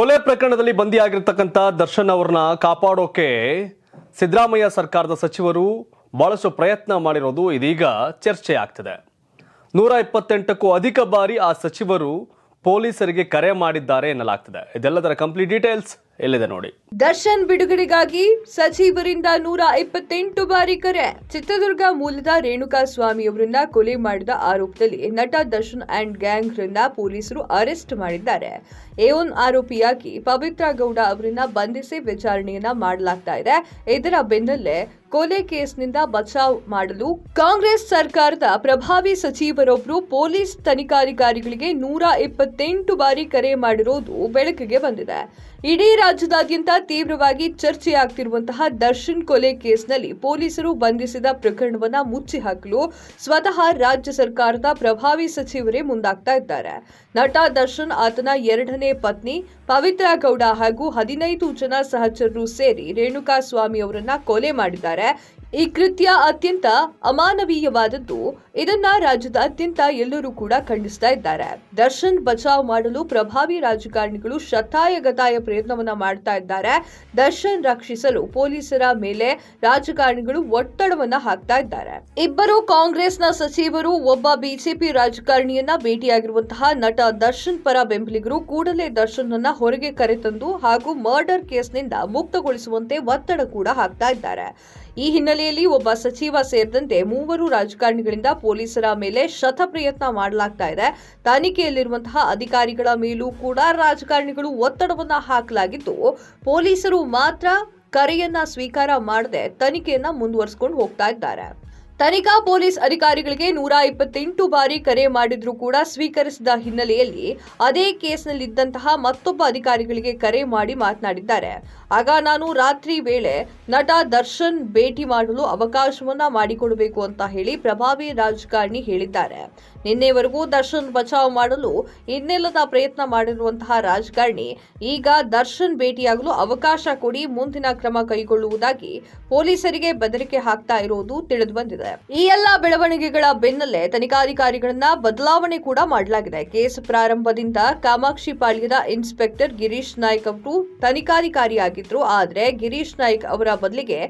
ಕೊಲೆ ಪ್ರಕರಣದಲ್ಲಿ ಬಂದಿಯಾಗಿರ್ತಕ್ಕಂಥ ದರ್ಶನ್ ಅವ್ರನ್ನ ಕಾಪಾಡೋಕೆ ಸಿದ್ದರಾಮಯ್ಯ ಸರ್ಕಾರದ ಸಚಿವರು ಬಹಳಷ್ಟು ಪ್ರಯತ್ನ ಮಾಡಿರೋದು ಇದೀಗ ಚರ್ಚೆ ಆಗ್ತಿದೆ ನೂರ ಇಪ್ಪತ್ತೆಂಟಕ್ಕೂ ಅಧಿಕ ಬಾರಿ ಆ ಸಚಿವರು ಪೊಲೀಸರಿಗೆ ಕರೆ ಮಾಡಿದ್ದಾರೆ ಎನ್ನಲಾಗ್ತಿದೆ ಇದೆಲ್ಲದರ ಕಂಪ್ಲೀಟ್ ಡೀಟೇಲ್ಸ್ ಎಲ್ಲಿದೆ ನೋಡಿ ದರ್ಶನ್ ಬಿಡುಗಡೆಗಾಗಿ ಸಚಿವರಿಂದ ನೂರ ಇಪ್ಪತ್ತೆಂಟು ಬಾರಿ ಕರೆ ಚಿತ್ರದುರ್ಗ ಮೂಲದ ರೇಣುಕಾ ಸ್ವಾಮಿ ಅವರನ್ನ ಕೊಲೆ ಮಾಡಿದ ಆರೋಪದಲ್ಲಿ ನಟ ದರ್ಶನ್ ಅಂಡ್ ಗ್ಯಾಂಗ್ ರಿಂದ ಪೊಲೀಸರು ಅರೆಸ್ಟ್ ಮಾಡಿದ್ದಾರೆ ಏನ್ ಆರೋಪಿಯಾಗಿ ಪವಿತ್ರ ಗೌಡ ಅವರನ್ನ ಬಂಧಿಸಿ ವಿಚಾರಣೆಯನ್ನ ಮಾಡಲಾಗ್ತಾ ಇದೆ ಇದರ ಬೆನ್ನಲ್ಲೇ ಕೊಲೆ ಕೇಸ್ನಿಂದ ಬಚಾವ್ ಮಾಡಲು ಕಾಂಗ್ರೆಸ್ ಸರ್ಕಾರದ ಪ್ರಭಾವಿ ಸಚಿವರೊಬ್ಬರು ಪೊಲೀಸ್ ತನಿಖಾಧಿಕಾರಿಗಳಿಗೆ ನೂರ ಇಪ್ಪತ್ತೆಂಟು ಬಾರಿ ಕರೆ ಮಾಡಿರೋದು ಬೆಳಕಿಗೆ ಬಂದಿದೆ ಇಡೀ ರಾಜ್ಯದಾದ್ಯಂತ ತೀವ್ರವಾಗಿ ಚರ್ಚೆಯಾಗ್ತಿರುವಂತಹ ದರ್ಶನ್ ಕೊಲೆ ಕೇಸ್ನಲ್ಲಿ ಪೊಲೀಸರು ಬಂಧಿಸಿದ ಪ್ರಕರಣವನ್ನ ಮುಚ್ಚಿ ಹಾಕಲು ಸ್ವತಃ ರಾಜ್ಯ ಸರ್ಕಾರದ ಪ್ರಭಾವಿ ಸಚಿವರೇ ಮುಂದಾಗ್ತಾ ಇದ್ದಾರೆ ನಟ ದರ್ಶನ್ ಆತನ ಎರಡನೇ ಪತ್ನಿ ಪವಿತ್ರ ಗೌಡ ಹಾಗೂ ಹದಿನೈದು ಜನ ಸಹಚರರು ಸೇರಿ ರೇಣುಕಾ ಸ್ವಾಮಿ ಅವರನ್ನ ಕೊಲೆ ಮಾಡಿದ್ದಾರೆ ಈ ಕೃತ್ಯ ಅತ್ಯಂತ ಅಮಾನವೀಯವಾದದ್ದು ಇದನ್ನ ರಾಜ್ಯದ ಅತ್ಯಂತ ಎಲ್ಲರೂ ಕೂಡ ಖಂಡಿಸ್ತಾ ಇದ್ದಾರೆ ದರ್ಶನ್ ಬಚಾವ್ ಮಾಡಲು ಪ್ರಭಾವಿ ರಾಜಕಾರಣಿಗಳು ಶತಾಯ ಗತಾಯ ಪ್ರಯತ್ನವನ್ನ ಮಾಡ್ತಾ ಇದ್ದಾರೆ ದರ್ಶನ್ ರಕ್ಷಿಸಲು ಪೊಲೀಸರ ಮೇಲೆ ರಾಜಕಾರಣಿಗಳು ಒತ್ತಡವನ್ನ ಹಾಕ್ತಾ ಇದ್ದಾರೆ ಇಬ್ಬರು ಕಾಂಗ್ರೆಸ್ನ ಸಚಿವರು ಒಬ್ಬ ಬಿಜೆಪಿ ರಾಜಕಾರಣಿಯನ್ನ ಭೇಟಿಯಾಗಿರುವಂತಹ ನಟ ದರ್ಶನ್ ಪರ ಬೆಂಬಲಿಗರು ಕೂಡಲೇ ದರ್ಶನ್ ಅನ್ನ ಹೊರಗೆ ಕರೆತಂದು ಹಾಗೂ ಮರ್ಡರ್ ಕೇಸ್ನಿಂದ ಮುಕ್ತಗೊಳಿಸುವಂತೆ ಒತ್ತಡ ಕೂಡ ಹಾಕ್ತಾ ಇದ್ದಾರೆ ಈ ಹಿನ್ನೆಲೆ ಹಿನ್ನೆಲೆಯಲ್ಲಿ ಒಬ್ಬ ಸಚಿವ ಸೇರಿದಂತೆ ಮೂವರು ರಾಜಕಾರಣಿಗಳಿಂದ ಪೊಲೀಸರ ಮೇಲೆ ಶತ ಪ್ರಯತ್ನ ಮಾಡಲಾಗ್ತಾ ಇದೆ ತನಿಖೆಯಲ್ಲಿರುವಂತಹ ಅಧಿಕಾರಿಗಳ ಮೇಲೂ ಕೂಡ ರಾಜಕಾರಣಿಗಳು ಒತ್ತಡವನ್ನು ಹಾಕಲಾಗಿದ್ದು ಪೊಲೀಸರು ಮಾತ್ರ ಕರೆಯನ್ನ ಸ್ವೀಕಾರ ಮಾಡದೆ ತನಿಖೆಯನ್ನ ಮುಂದುವರಿಸಿಕೊಂಡು ಹೋಗ್ತಾ ಇದ್ದಾರೆ ತನಿಖಾ ಪೊಲೀಸ್ ಅಧಿಕಾರಿಗಳಿಗೆ ನೂರ ಇಪ್ಪತ್ತೆಂಟು ಬಾರಿ ಕರೆ ಮಾಡಿದ್ರೂ ಕೂಡ ಸ್ವೀಕರಿಸಿದ ಹಿನ್ನೆಲೆಯಲ್ಲಿ ಅದೇ ಕೇಸ್ನಲ್ಲಿದ್ದಂತಹ ಮತ್ತೊಬ್ಬ ಅಧಿಕಾರಿಗಳಿಗೆ ಕರೆ ಮಾಡಿ ಮಾತನಾಡಿದ್ದಾರೆ ಆಗ ನಾನು ರಾತ್ರಿ ವೇಳೆ ನಟ ದರ್ಶನ್ ಭೇಟಿ ಮಾಡಲು ಅವಕಾಶವನ್ನ ಮಾಡಿಕೊಡಬೇಕು ಅಂತ ಹೇಳಿ ಪ್ರಭಾವಿ ರಾಜಕಾರಣಿ ಹೇಳಿದ್ದಾರೆ ನಿನ್ನೆವರೆಗೂ ದರ್ಶನ್ ಬಚಾವ್ ಮಾಡಲು ಇನ್ನೆಲ್ಲದ ಪ್ರಯತ್ನ ಮಾಡಿರುವಂತಹ ರಾಜಕಾರಣಿ ಈಗ ದರ್ಶನ್ ಭೇಟಿಯಾಗಲು ಅವಕಾಶ ಕೊಡಿ ಮುಂದಿನ ಕ್ರಮ ಕೈಗೊಳ್ಳುವುದಾಗಿ ಪೊಲೀಸರಿಗೆ ಬೆದರಿಕೆ ಹಾಕ್ತಾ ಇರುವುದು ಬಂದಿದೆ ಈ ಎಲ್ಲಾ ಬೆಳವಣಿಗೆಗಳ ಬೆನ್ನಲ್ಲೇ ತನಿಖಾಧಿಕಾರಿಗಳನ್ನ ಬದಲಾವಣೆ ಕೂಡ ಮಾಡಲಾಗಿದೆ ಕೇಸ್ ಪ್ರಾರಂಭದಿಂದ ಕಾಮಾಕ್ಷಿ ಪಾಳ್ಯದ ಇನ್ಸ್ಪೆಕ್ಟರ್ ಗಿರೀಶ್ ನಾಯ್ಕ್ ಅವರು ತನಿಖಾಧಿಕಾರಿಯಾಗಿದ್ರು ಆದರೆ ಗಿರೀಶ್ ನಾಯ್ಕ್ ಅವರ ಬದಲಿಗೆ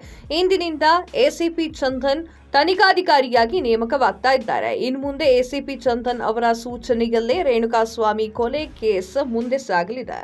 ಇಂದಿನಿಂದ ಎಸಿಪಿ ಚಂದನ್ ತನಿಖಾಧಿಕಾರಿಯಾಗಿ ನೇಮಕವಾಗ್ತಾ ಇದ್ದಾರೆ ಇನ್ನು ಮುಂದೆ ಎಸಿಪಿ ಚಂದನ್ ಅವರ ಸೂಚನೆಯಲ್ಲೇ ರೇಣುಕಾಸ್ವಾಮಿ ಕೊಲೆ ಕೇಸ್ ಮುಂದೆ ಸಾಗಲಿದೆ